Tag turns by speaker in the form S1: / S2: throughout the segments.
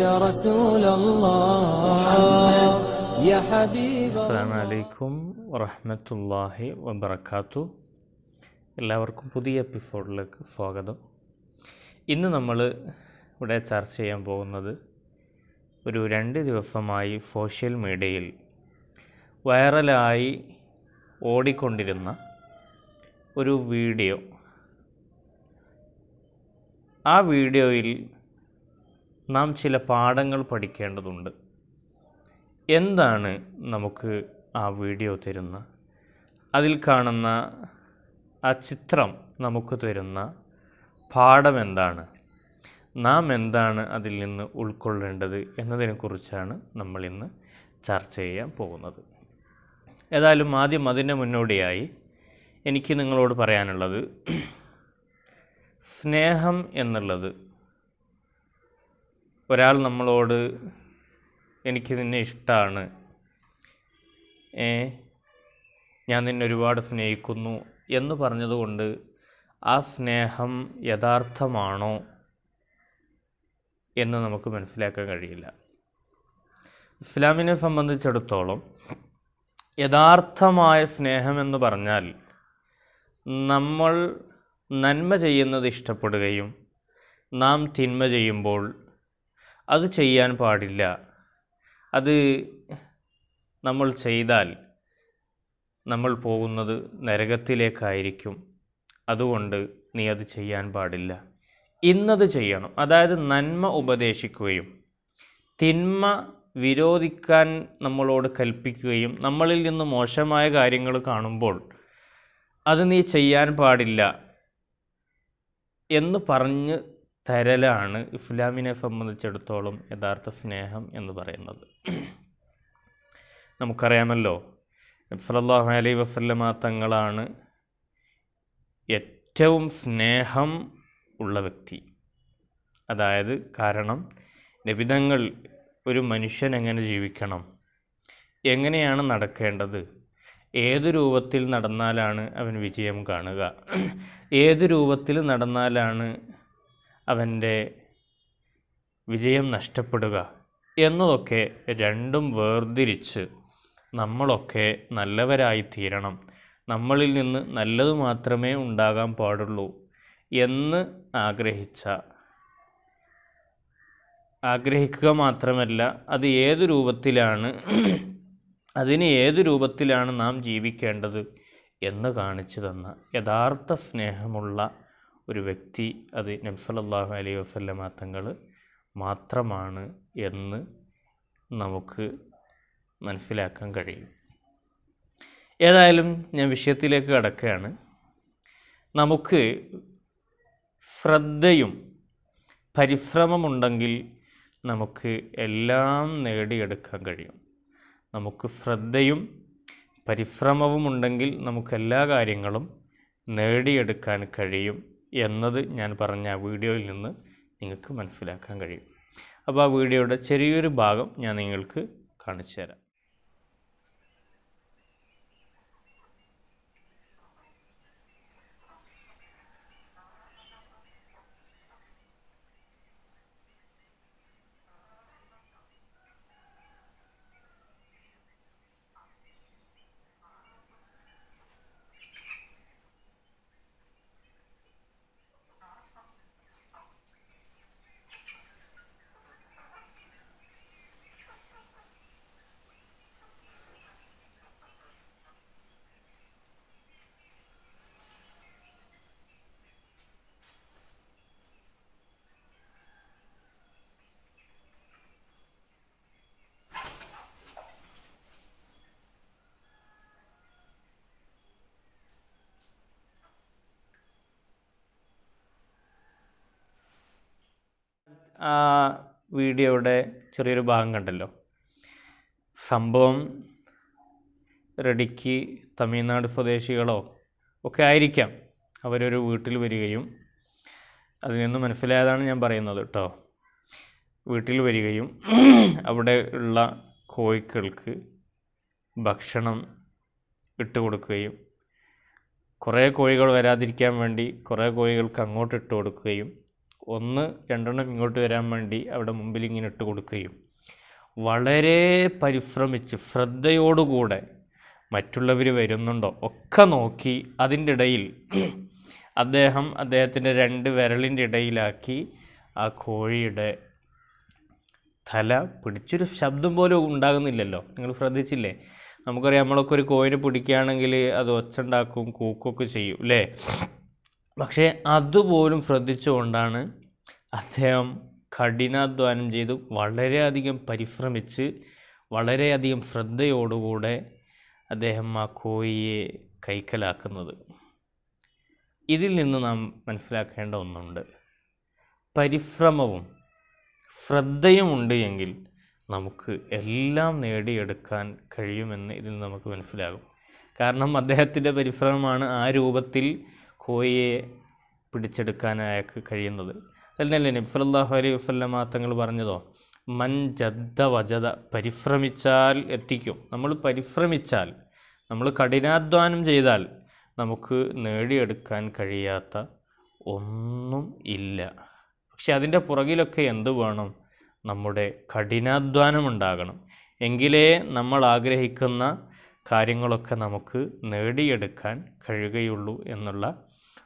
S1: يا رسول الله يا حبيب السلام عليكم ورحمة الله وبركاته എല്ലാവർക്കും പുതിയ എപ്പിസോഡിലേക്ക് സ്വാഗതം ഇന്ന് നമ്മൾ ഇവിടെ ചർച്ച ചെയ്യാൻ പോകുന്നത് ഒരു രണ്ട് ദിവസമായി സോഷ്യൽ മീഡിയയിൽ വൈറലായി ഓടിക്കൊണ്ടിരുന്ന ഒരു വീഡിയോ ആ വീഡിയോയിൽ നാം ചില പാഠങ്ങൾ പഠിക്കേണ്ടതുണ്ട് എന്താണ് നമുക്ക് ആ വീഡിയോ തരുന്ന അതിൽ കാണുന്ന ആ ചിത്രം നമുക്ക് തരുന്ന പാഠം എന്താണ് നാം എന്താണ് അതിൽ നിന്ന് ഉൾക്കൊള്ളേണ്ടത് എന്നതിനെക്കുറിച്ചാണ് നമ്മളിന്ന് ചർച്ച ചെയ്യാൻ പോകുന്നത് ഏതായാലും ആദ്യം അതിൻ്റെ മുന്നോടിയായി എനിക്ക് നിങ്ങളോട് പറയാനുള്ളത് സ്നേഹം എന്നുള്ളത് ഒരാൾ നമ്മളോട് എനിക്ക് നിന്നെ ഇഷ്ടമാണ് ഏ ഞാൻ നിന്നെ ഒരുപാട് സ്നേഹിക്കുന്നു എന്ന് പറഞ്ഞതുകൊണ്ട് ആ സ്നേഹം യഥാർത്ഥമാണോ എന്ന് നമുക്ക് മനസ്സിലാക്കാൻ കഴിയില്ല ഇസ്ലാമിനെ സംബന്ധിച്ചിടത്തോളം യഥാർത്ഥമായ സ്നേഹമെന്ന് പറഞ്ഞാൽ നമ്മൾ നന്മ ചെയ്യുന്നത് ഇഷ്ടപ്പെടുകയും നാം തിന്മ ചെയ്യുമ്പോൾ അത് ചെയ്യാൻ പാടില്ല അത് നമ്മൾ ചെയ്താൽ നമ്മൾ പോകുന്നത് നരകത്തിലേക്കായിരിക്കും അതുകൊണ്ട് നീ അത് ചെയ്യാൻ പാടില്ല ഇന്നത് ചെയ്യണം അതായത് നന്മ ഉപദേശിക്കുകയും തിന്മ വിരോധിക്കാൻ നമ്മളോട് കൽപ്പിക്കുകയും നമ്മളിൽ നിന്ന് മോശമായ കാര്യങ്ങൾ കാണുമ്പോൾ അത് നീ ചെയ്യാൻ പാടില്ല എന്ന് പറഞ്ഞ് തരലാണ് ഇസ്ലാമിനെ സംബന്ധിച്ചിടത്തോളം യഥാർത്ഥ സ്നേഹം എന്ന് പറയുന്നത് നമുക്കറിയാമല്ലോ നബ്സലല്ലാഹു അലൈ വസല്ലമ തങ്ങളാണ് ഏറ്റവും സ്നേഹം ഉള്ള വ്യക്തി അതായത് കാരണം നബിതങ്ങൾ ഒരു മനുഷ്യൻ എങ്ങനെ ജീവിക്കണം എങ്ങനെയാണ് നടക്കേണ്ടത് ഏത് രൂപത്തിൽ നടന്നാലാണ് അവൻ വിജയം കാണുക ഏത് രൂപത്തിൽ നടന്നാലാണ് അവൻ്റെ വിജയം നഷ്ടപ്പെടുക എന്നതൊക്കെ രണ്ടും വേർതിരിച്ച് നമ്മളൊക്കെ നല്ലവരായി തീരണം നമ്മളിൽ നിന്ന് നല്ലത് മാത്രമേ ഉണ്ടാകാൻ പാടുള്ളൂ എന്ന് ആഗ്രഹിച്ച ആഗ്രഹിക്കുക മാത്രമല്ല അത് ഏത് രൂപത്തിലാണ് അതിന് ഏത് രൂപത്തിലാണ് നാം ജീവിക്കേണ്ടത് എന്ന് കാണിച്ചു തന്ന യഥാർത്ഥ സ്നേഹമുള്ള ഒരു വ്യക്തി അത് നബ്സലല്ലാഹു അലൈഹി വസല്ലമ തങ്ങൾ മാത്രമാണ് എന്ന് നമുക്ക് മനസ്സിലാക്കാൻ കഴിയും ഏതായാലും ഞാൻ വിഷയത്തിലേക്ക് കടക്കുകയാണ് നമുക്ക് ശ്രദ്ധയും പരിശ്രമമുണ്ടെങ്കിൽ നമുക്ക് എല്ലാം നേടിയെടുക്കാൻ കഴിയും നമുക്ക് ശ്രദ്ധയും ഉണ്ടെങ്കിൽ നമുക്ക് എല്ലാ കാര്യങ്ങളും നേടിയെടുക്കാൻ കഴിയും എന്നത് ഞാൻ പറഞ്ഞ വീഡിയോയിൽ നിന്ന് നിങ്ങൾക്ക് മനസ്സിലാക്കാൻ കഴിയും അപ്പോൾ ആ വീഡിയോയുടെ ചെറിയൊരു ഭാഗം ഞാൻ നിങ്ങൾക്ക് കാണിച്ചു തരാം ആ വീഡിയോയുടെ ചെറിയൊരു ഭാഗം കണ്ടല്ലോ സംഭവം റെഡിക്ക് തമിഴ്നാട് സ്വദേശികളോ ഒക്കെ ആയിരിക്കാം അവരൊരു വീട്ടിൽ വരികയും അതിൽ നിന്ന് മനസ്സിലായതാണ് ഞാൻ പറയുന്നത് കേട്ടോ വീട്ടിൽ വരികയും അവിടെ ഉള്ള കോഴിക്കൾക്ക് ഭക്ഷണം ഇട്ട് കൊടുക്കുകയും കുറേ കോഴികൾ വരാതിരിക്കാൻ വേണ്ടി കുറേ കോഴികൾക്ക് അങ്ങോട്ട് ഇട്ട് കൊടുക്കുകയും ഒന്ന് രണ്ടെണ്ണം ഇങ്ങോട്ട് വരാൻ വേണ്ടി അവിടെ മുമ്പിൽ ഇങ്ങനെ ഇട്ട് കൊടുക്കുകയും വളരെ പരിശ്രമിച്ച് ശ്രദ്ധയോടുകൂടെ മറ്റുള്ളവർ വരുന്നുണ്ടോ ഒക്കെ നോക്കി അതിൻ്റെ ഇടയിൽ അദ്ദേഹം അദ്ദേഹത്തിൻ്റെ രണ്ട് വിരലിൻ്റെ ഇടയിലാക്കി ആ കോഴിയുടെ തല പിടിച്ചൊരു ശബ്ദം പോലും ഉണ്ടാകുന്നില്ലല്ലോ നിങ്ങൾ ശ്രദ്ധിച്ചില്ലേ നമുക്കറിയാം നമ്മളൊക്കെ ഒരു കോഴിനെ പിടിക്കുകയാണെങ്കിൽ അത് ഒച്ചുണ്ടാക്കും കൂക്കൊക്കെ ചെയ്യും അല്ലേ പക്ഷേ അതുപോലും ശ്രദ്ധിച്ചുകൊണ്ടാണ് അദ്ദേഹം കഠിനാധ്വാനം ചെയ്ത് വളരെയധികം പരിശ്രമിച്ച് വളരെയധികം ശ്രദ്ധയോടുകൂടെ അദ്ദേഹം ആ കോഴിയെ കൈക്കലാക്കുന്നത് ഇതിൽ നിന്ന് നാം മനസ്സിലാക്കേണ്ട ഒന്നുണ്ട് പരിശ്രമവും ഉണ്ട് എങ്കിൽ നമുക്ക് എല്ലാം നേടിയെടുക്കാൻ കഴിയുമെന്ന് ഇതിൽ നമുക്ക് മനസ്സിലാകും കാരണം അദ്ദേഹത്തിൻ്റെ പരിശ്രമമാണ് ആ രൂപത്തിൽ കോഴിയെ പിടിച്ചെടുക്കാൻ അയാൾക്ക് കഴിയുന്നത് അതിനല്ലേ നബ്സലല്ലാഹു അലൈഹി വസ്ലമ തങ്ങൾ പറഞ്ഞതോ മൻ ജദ്ദ വജത പരിശ്രമിച്ചാൽ എത്തിക്കും നമ്മൾ പരിശ്രമിച്ചാൽ നമ്മൾ കഠിനാധ്വാനം ചെയ്താൽ നമുക്ക് നേടിയെടുക്കാൻ കഴിയാത്ത ഒന്നും ഇല്ല പക്ഷെ അതിൻ്റെ പുറകിലൊക്കെ എന്ത് വേണം നമ്മുടെ കഠിനാധ്വാനം ഉണ്ടാകണം എങ്കിലേ നമ്മൾ ആഗ്രഹിക്കുന്ന കാര്യങ്ങളൊക്കെ നമുക്ക് നേടിയെടുക്കാൻ കഴിയുകയുള്ളൂ എന്നുള്ള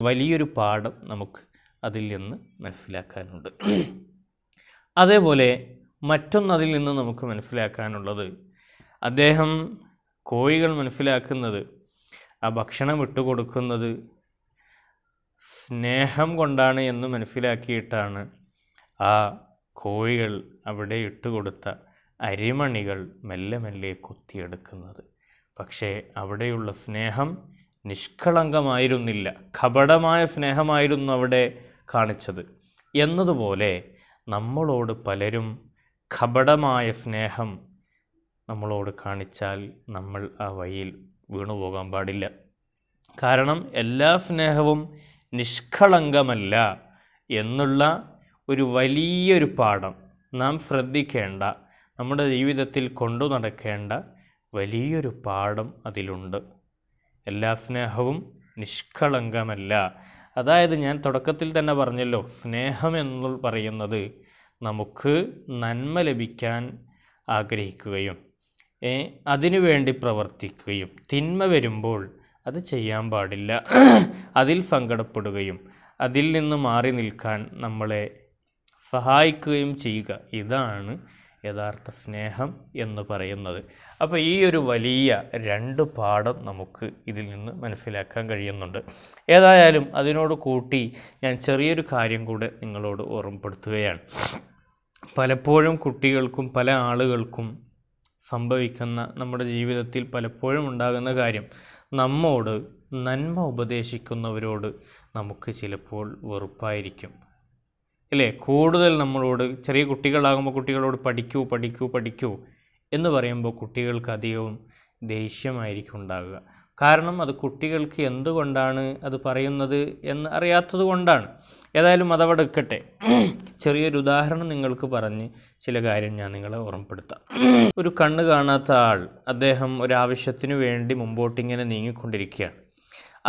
S1: വലിയൊരു പാഠം നമുക്ക് അതിൽ നിന്ന് മനസ്സിലാക്കാനുണ്ട് അതേപോലെ മറ്റൊന്നതിൽ നിന്ന് നമുക്ക് മനസ്സിലാക്കാനുള്ളത് അദ്ദേഹം കോഴികൾ മനസ്സിലാക്കുന്നത് ആ ഭക്ഷണം വിട്ടുകൊടുക്കുന്നത് സ്നേഹം കൊണ്ടാണ് എന്ന് മനസ്സിലാക്കിയിട്ടാണ് ആ കോഴികൾ അവിടെ ഇട്ടുകൊടുത്ത അരിമണികൾ മെല്ലെ മെല്ലെ കൊത്തിയെടുക്കുന്നത് പക്ഷേ അവിടെയുള്ള സ്നേഹം നിഷ്കളങ്കമായിരുന്നില്ല കപടമായ സ്നേഹമായിരുന്നു അവിടെ കാണിച്ചത് എന്നതുപോലെ നമ്മളോട് പലരും കപടമായ സ്നേഹം നമ്മളോട് കാണിച്ചാൽ നമ്മൾ ആ വഴിയിൽ വീണുപോകാൻ പാടില്ല കാരണം എല്ലാ സ്നേഹവും നിഷ്കളങ്കമല്ല എന്നുള്ള ഒരു വലിയൊരു പാഠം നാം ശ്രദ്ധിക്കേണ്ട നമ്മുടെ ജീവിതത്തിൽ കൊണ്ടു നടക്കേണ്ട വലിയൊരു പാഠം അതിലുണ്ട് എല്ലാ സ്നേഹവും നിഷ്കളങ്കമല്ല അതായത് ഞാൻ തുടക്കത്തിൽ തന്നെ പറഞ്ഞല്ലോ സ്നേഹം എന്ന് പറയുന്നത് നമുക്ക് നന്മ ലഭിക്കാൻ ആഗ്രഹിക്കുകയും അതിനുവേണ്ടി പ്രവർത്തിക്കുകയും തിന്മ വരുമ്പോൾ അത് ചെയ്യാൻ പാടില്ല അതിൽ സങ്കടപ്പെടുകയും അതിൽ നിന്ന് മാറി നിൽക്കാൻ നമ്മളെ സഹായിക്കുകയും ചെയ്യുക ഇതാണ് യഥാർത്ഥ സ്നേഹം എന്ന് പറയുന്നത് അപ്പോൾ ഈ ഒരു വലിയ രണ്ട് പാഠം നമുക്ക് ഇതിൽ നിന്ന് മനസ്സിലാക്കാൻ കഴിയുന്നുണ്ട് ഏതായാലും അതിനോട് കൂട്ടി ഞാൻ ചെറിയൊരു കാര്യം കൂടെ നിങ്ങളോട് ഓർമ്മപ്പെടുത്തുകയാണ് പലപ്പോഴും കുട്ടികൾക്കും പല ആളുകൾക്കും സംഭവിക്കുന്ന നമ്മുടെ ജീവിതത്തിൽ പലപ്പോഴും ഉണ്ടാകുന്ന കാര്യം നമ്മോട് നന്മ ഉപദേശിക്കുന്നവരോട് നമുക്ക് ചിലപ്പോൾ വെറുപ്പായിരിക്കും അല്ലേ കൂടുതൽ നമ്മളോട് ചെറിയ കുട്ടികളാകുമ്പോൾ കുട്ടികളോട് പഠിക്കൂ പഠിക്കൂ പഠിക്കൂ എന്ന് പറയുമ്പോൾ കുട്ടികൾക്ക് അധികവും ദേഷ്യമായിരിക്കും ഉണ്ടാകുക കാരണം അത് കുട്ടികൾക്ക് എന്തുകൊണ്ടാണ് അത് പറയുന്നത് എന്ന് അറിയാത്തത് കൊണ്ടാണ് ഏതായാലും അതവിടെക്കട്ടെ ചെറിയൊരു ഉദാഹരണം നിങ്ങൾക്ക് പറഞ്ഞ് ചില കാര്യം ഞാൻ നിങ്ങളെ ഓർമ്മപ്പെടുത്താം ഒരു കണ്ണ് കാണാത്ത ആൾ അദ്ദേഹം ഒരാവശ്യത്തിനു വേണ്ടി മുമ്പോട്ടിങ്ങനെ നീങ്ങിക്കൊണ്ടിരിക്കുകയാണ്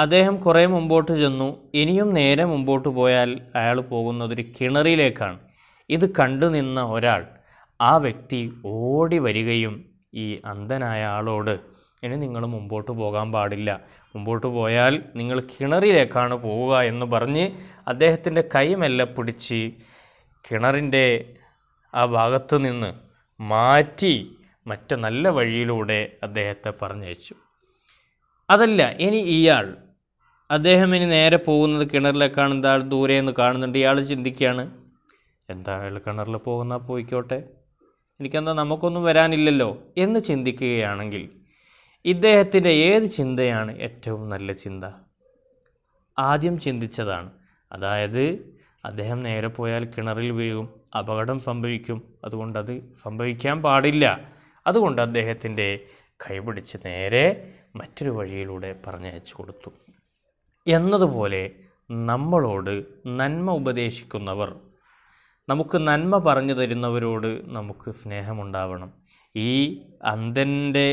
S1: അദ്ദേഹം കുറേ മുമ്പോട്ട് ചെന്നു ഇനിയും നേരെ മുമ്പോട്ട് പോയാൽ അയാൾ ഒരു കിണറിലേക്കാണ് ഇത് കണ്ടു നിന്ന ഒരാൾ ആ വ്യക്തി ഓടി വരികയും ഈ അന്ധനായ ആളോട് ഇനി നിങ്ങൾ മുമ്പോട്ട് പോകാൻ പാടില്ല മുമ്പോട്ട് പോയാൽ നിങ്ങൾ കിണറിലേക്കാണ് പോവുക എന്ന് പറഞ്ഞ് അദ്ദേഹത്തിൻ്റെ കൈമെല്ല പിടിച്ച് കിണറിൻ്റെ ആ ഭാഗത്തു നിന്ന് മാറ്റി മറ്റു നല്ല വഴിയിലൂടെ അദ്ദേഹത്തെ പറഞ്ഞയച്ചു അതല്ല ഇനി ഇയാൾ അദ്ദേഹം ഇനി നേരെ പോകുന്നത് കിണറിലേക്കാണ് എന്താ ദൂരെ എന്ന് കാണുന്നുണ്ട് ഇയാൾ ചിന്തിക്കുകയാണ് എന്താ അയാൾ കിണറിൽ പോകുന്ന പോയിക്കോട്ടെ എനിക്കെന്താ നമുക്കൊന്നും വരാനില്ലല്ലോ എന്ന് ചിന്തിക്കുകയാണെങ്കിൽ ഇദ്ദേഹത്തിൻ്റെ ഏത് ചിന്തയാണ് ഏറ്റവും നല്ല ചിന്ത ആദ്യം ചിന്തിച്ചതാണ് അതായത് അദ്ദേഹം നേരെ പോയാൽ കിണറിൽ വീഴും അപകടം സംഭവിക്കും അതുകൊണ്ട് അത് സംഭവിക്കാൻ പാടില്ല അതുകൊണ്ട് അദ്ദേഹത്തിൻ്റെ കൈപിടിച്ച് നേരെ മറ്റൊരു വഴിയിലൂടെ പറഞ്ഞയച്ചു കൊടുത്തു എന്നതുപോലെ നമ്മളോട് നന്മ ഉപദേശിക്കുന്നവർ നമുക്ക് നന്മ പറഞ്ഞു തരുന്നവരോട് നമുക്ക് സ്നേഹമുണ്ടാവണം ഈ അന്ധൻ്റെ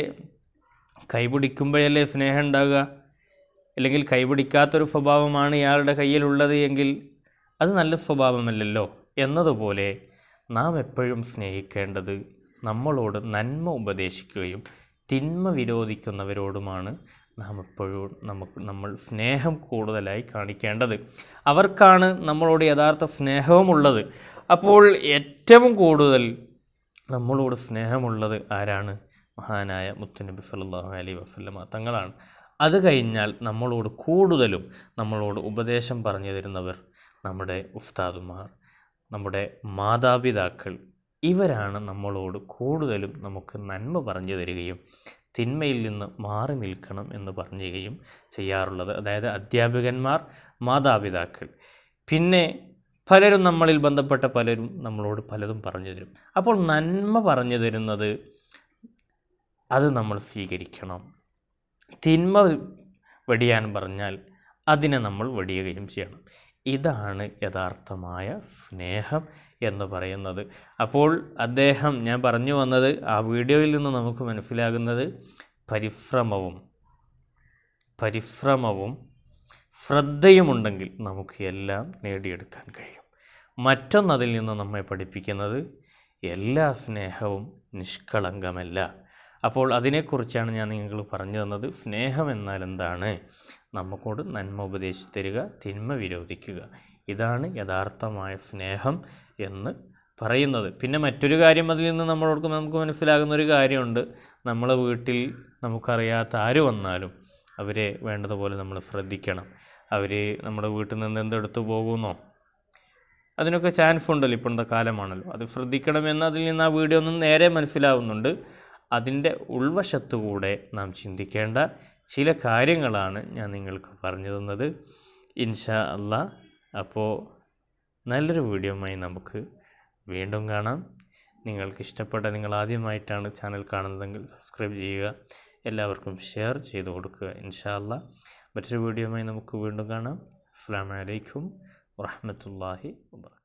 S1: കൈപിടിക്കുമ്പോഴല്ലേ സ്നേഹം ഉണ്ടാകുക അല്ലെങ്കിൽ കൈപിടിക്കാത്തൊരു സ്വഭാവമാണ് ഇയാളുടെ കയ്യിലുള്ളത് എങ്കിൽ അത് നല്ല സ്വഭാവമല്ലല്ലോ എന്നതുപോലെ നാം എപ്പോഴും സ്നേഹിക്കേണ്ടത് നമ്മളോട് നന്മ ഉപദേശിക്കുകയും തിന്മ വിരോധിക്കുന്നവരോടുമാണ് നാം എപ്പോഴും നമുക്ക് നമ്മൾ സ്നേഹം കൂടുതലായി കാണിക്കേണ്ടത് അവർക്കാണ് നമ്മളോട് യഥാർത്ഥ സ്നേഹവുമുള്ളത് അപ്പോൾ ഏറ്റവും കൂടുതൽ നമ്മളോട് സ്നേഹമുള്ളത് ആരാണ് മഹാനായ മുത്തുനബി സല്ലാഹു അലി വസ്ലമ തങ്ങളാണ് അത് കഴിഞ്ഞാൽ നമ്മളോട് കൂടുതലും നമ്മളോട് ഉപദേശം പറഞ്ഞു തരുന്നവർ നമ്മുടെ ഉസ്താദുമാർ നമ്മുടെ മാതാപിതാക്കൾ ഇവരാണ് നമ്മളോട് കൂടുതലും നമുക്ക് നന്മ പറഞ്ഞു തരികയും തിന്മയിൽ നിന്ന് മാറി നിൽക്കണം എന്ന് പറഞ്ഞുകയും ചെയ്യാറുള്ളത് അതായത് അധ്യാപകന്മാർ മാതാപിതാക്കൾ പിന്നെ പലരും നമ്മളിൽ ബന്ധപ്പെട്ട പലരും നമ്മളോട് പലതും പറഞ്ഞു തരും അപ്പോൾ നന്മ പറഞ്ഞു തരുന്നത് അത് നമ്മൾ സ്വീകരിക്കണം തിന്മ വെടിയാൻ പറഞ്ഞാൽ അതിനെ നമ്മൾ വെടിയുകയും ചെയ്യണം ഇതാണ് യഥാർത്ഥമായ സ്നേഹം എന്ന് പറയുന്നത് അപ്പോൾ അദ്ദേഹം ഞാൻ പറഞ്ഞു വന്നത് ആ വീഡിയോയിൽ നിന്ന് നമുക്ക് മനസ്സിലാകുന്നത് പരിശ്രമവും പരിശ്രമവും ശ്രദ്ധയുമുണ്ടെങ്കിൽ നമുക്ക് എല്ലാം നേടിയെടുക്കാൻ കഴിയും മറ്റൊന്നതിൽ നിന്ന് നമ്മെ പഠിപ്പിക്കുന്നത് എല്ലാ സ്നേഹവും നിഷ്കളങ്കമല്ല അപ്പോൾ അതിനെക്കുറിച്ചാണ് ഞാൻ നിങ്ങൾക്ക് പറഞ്ഞു തന്നത് സ്നേഹം എന്നാൽ എന്താണ് നമുക്കോട് നന്മ ഉപദേശിച്ചു തരിക തിന്മ വിരോധിക്കുക ഇതാണ് യഥാർത്ഥമായ സ്നേഹം എന്ന് പറയുന്നത് പിന്നെ മറ്റൊരു കാര്യം അതിൽ നിന്ന് നമ്മളോട് നമുക്ക് മനസ്സിലാകുന്ന ഒരു കാര്യമുണ്ട് നമ്മളെ വീട്ടിൽ നമുക്കറിയാത്ത ആര് വന്നാലും അവരെ വേണ്ടതുപോലെ നമ്മൾ ശ്രദ്ധിക്കണം അവർ നമ്മുടെ വീട്ടിൽ നിന്ന് എന്തെടുത്തു പോകുന്നോ അതിനൊക്കെ ചാൻസ് ഉണ്ടല്ലോ ഇപ്പോഴത്തെ കാലമാണല്ലോ അത് ശ്രദ്ധിക്കണമെന്ന് അതിൽ നിന്ന് ആ വീഡിയോ ഒന്നും നേരെ മനസ്സിലാവുന്നുണ്ട് അതിൻ്റെ ഉൾവശത്തുകൂടെ നാം ചിന്തിക്കേണ്ട ചില കാര്യങ്ങളാണ് ഞാൻ നിങ്ങൾക്ക് പറഞ്ഞു തന്നത് ഇൻഷാ അല്ല അപ്പോൾ നല്ലൊരു വീഡിയോയുമായി നമുക്ക് വീണ്ടും കാണാം നിങ്ങൾക്ക് ഇഷ്ടപ്പെട്ട നിങ്ങൾ ആദ്യമായിട്ടാണ് ചാനൽ കാണുന്നതെങ്കിൽ സബ്സ്ക്രൈബ് ചെയ്യുക എല്ലാവർക്കും ഷെയർ ചെയ്ത് കൊടുക്കുക ഇൻഷാ അല്ല മറ്റൊരു വീഡിയോയുമായി നമുക്ക് വീണ്ടും കാണാം അസ്സാം വലൈക്കും വാഹമത്തല്ലാഹി വാ